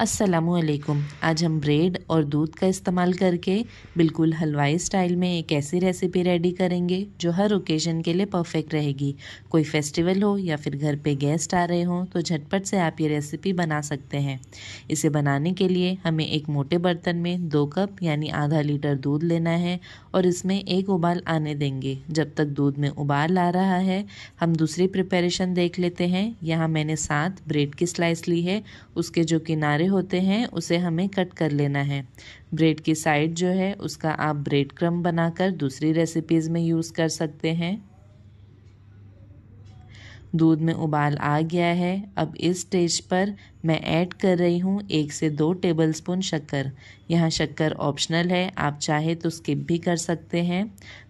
असलकुम आज हम ब्रेड और दूध का इस्तेमाल करके बिल्कुल हलवाई स्टाइल में एक ऐसी रेसिपी रेडी करेंगे जो हर ओकेज़न के लिए परफेक्ट रहेगी कोई फेस्टिवल हो या फिर घर पे गेस्ट आ रहे हों तो झटपट से आप ये रेसिपी बना सकते हैं इसे बनाने के लिए हमें एक मोटे बर्तन में दो कप यानी आधा लीटर दूध लेना है और इसमें एक उबाल आने देंगे जब तक दूध में उबाल आ रहा है हम दूसरी प्रिपरेशन देख लेते हैं यहाँ मैंने सात ब्रेड की स्लाइस ली है उसके जो किनारे किनारे होते हैं उसे हमें कट कर लेना है ब्रेड की साइड जो है उसका आप ब्रेड क्रम बनाकर दूसरी रेसिपीज़ में यूज़ कर सकते हैं दूध में उबाल आ गया है अब इस स्टेज पर मैं ऐड कर रही हूँ एक से दो टेबलस्पून शक्कर यहाँ शक्कर ऑप्शनल है आप चाहे तो स्किप भी कर सकते हैं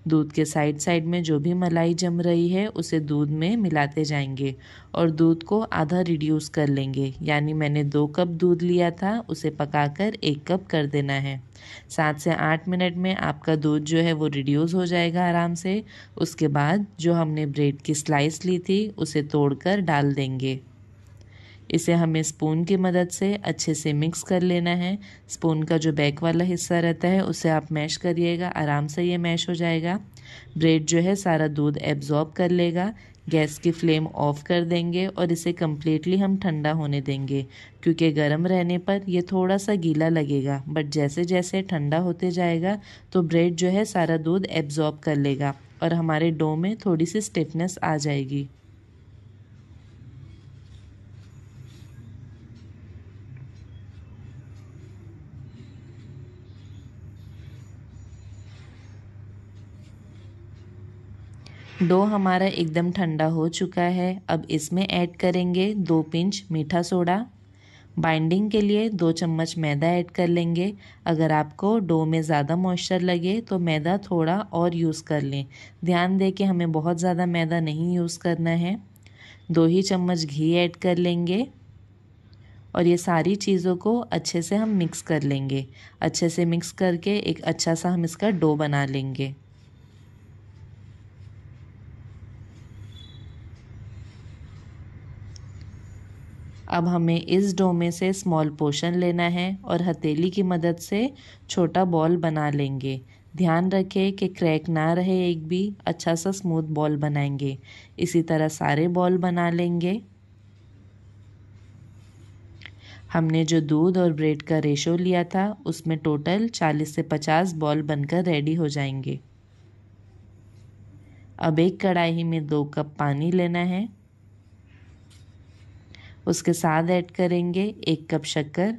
दूध के साइड साइड में जो भी मलाई जम रही है उसे दूध में मिलाते जाएंगे और दूध को आधा रिड्यूस कर लेंगे यानी मैंने दो कप दूध लिया था उसे पकाकर एक कप कर देना है सात से आठ मिनट में आपका दूध जो है वो रिड्यूस हो जाएगा आराम से उसके बाद जो हमने ब्रेड की स्लाइस ली थी उसे तोड़कर डाल देंगे इसे हमें स्पून की मदद से अच्छे से मिक्स कर लेना है स्पून का जो बैक वाला हिस्सा रहता है उसे आप मैश करिएगा आराम से ये मैश हो जाएगा ब्रेड जो है सारा दूध एब्जॉर्ब कर लेगा गैस की फ्लेम ऑफ कर देंगे और इसे कम्प्लीटली हम ठंडा होने देंगे क्योंकि गर्म रहने पर यह थोड़ा सा गीला लगेगा बट जैसे जैसे ठंडा होते जाएगा तो ब्रेड जो है सारा दूध एब्जॉर्ब कर लेगा और हमारे डो में थोड़ी सी स्टिफनेस आ जाएगी डो हमारा एकदम ठंडा हो चुका है अब इसमें ऐड करेंगे दो पिंच मीठा सोडा बाइंडिंग के लिए दो चम्मच मैदा ऐड कर लेंगे अगर आपको डो में ज़्यादा मॉइस्चर लगे तो मैदा थोड़ा और यूज़ कर लें ध्यान दें कि हमें बहुत ज़्यादा मैदा नहीं यूज़ करना है दो ही चम्मच घी ऐड कर लेंगे और ये सारी चीज़ों को अच्छे से हम मिक्स कर लेंगे अच्छे से मिक्स करके एक अच्छा सा हम इसका डो बना लेंगे अब हमें इस डो में से स्मॉल पोर्शन लेना है और हथेली की मदद से छोटा बॉल बना लेंगे ध्यान रखें कि क्रैक ना रहे एक भी अच्छा सा स्मूथ बॉल बनाएंगे इसी तरह सारे बॉल बना लेंगे हमने जो दूध और ब्रेड का रेशो लिया था उसमें टोटल 40 से 50 बॉल बनकर रेडी हो जाएंगे अब एक कढ़ाई में दो कप पानी लेना है उसके साथ ऐड करेंगे एक कप शक्कर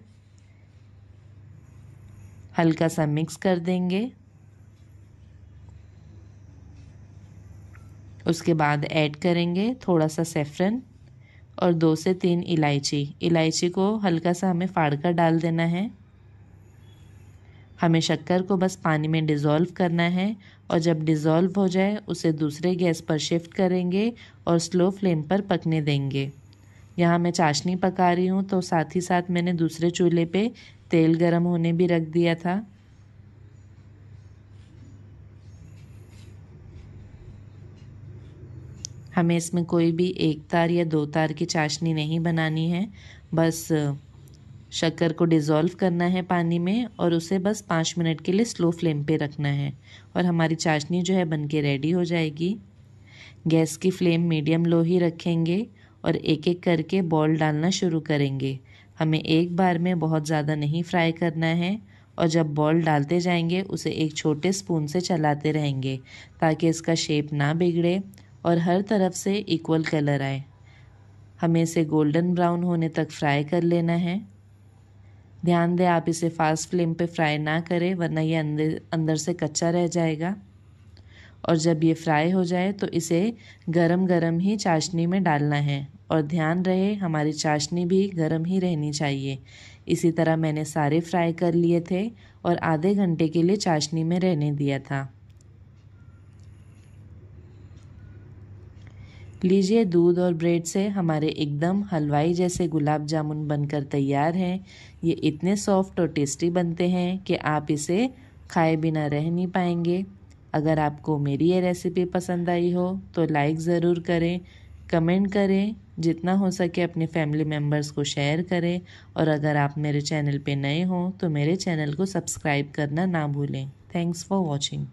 हल्का सा मिक्स कर देंगे उसके बाद ऐड करेंगे थोड़ा सा सेफ्रन और दो से तीन इलायची इलायची को हल्का सा हमें फाड़ कर डाल देना है हमें शक्कर को बस पानी में डिज़ोल्व करना है और जब डिज़ोल्व हो जाए उसे दूसरे गैस पर शिफ्ट करेंगे और स्लो फ्लेम पर पकने देंगे यहाँ मैं चाशनी पका रही हूँ तो साथ ही साथ मैंने दूसरे चूल्हे पे तेल गरम होने भी रख दिया था हमें इसमें कोई भी एक तार या दो तार की चाशनी नहीं बनानी है बस शक्कर को डिज़ोल्व करना है पानी में और उसे बस पाँच मिनट के लिए स्लो फ्लेम पे रखना है और हमारी चाशनी जो है बन के रेडी हो जाएगी गैस की फ्लेम मीडियम लो ही रखेंगे और एक एक करके बॉल डालना शुरू करेंगे हमें एक बार में बहुत ज़्यादा नहीं फ्राई करना है और जब बॉल डालते जाएंगे उसे एक छोटे स्पून से चलाते रहेंगे ताकि इसका शेप ना बिगड़े और हर तरफ से इक्वल कलर आए हमें इसे गोल्डन ब्राउन होने तक फ्राई कर लेना है ध्यान दें आप इसे फास्ट फ्लेम पे फ्राई ना करें वरना ये अंदर अंदर से कच्चा रह जाएगा और जब ये फ्राई हो जाए तो इसे गरम गरम ही चाशनी में डालना है और ध्यान रहे हमारी चाशनी भी गर्म ही रहनी चाहिए इसी तरह मैंने सारे फ्राई कर लिए थे और आधे घंटे के लिए चाशनी में रहने दिया था लीजिए दूध और ब्रेड से हमारे एकदम हलवाई जैसे गुलाब जामुन बनकर तैयार हैं ये इतने सॉफ्ट और टेस्टी बनते हैं कि आप इसे खाए बिना रह नहीं पाएंगे अगर आपको मेरी ये रेसिपी पसंद आई हो तो लाइक ज़रूर करें कमेंट करें जितना हो सके अपने फैमिली मेम्बर्स को शेयर करें और अगर आप मेरे चैनल पे नए हों तो मेरे चैनल को सब्सक्राइब करना ना भूलें थैंक्स फॉर वॉचिंग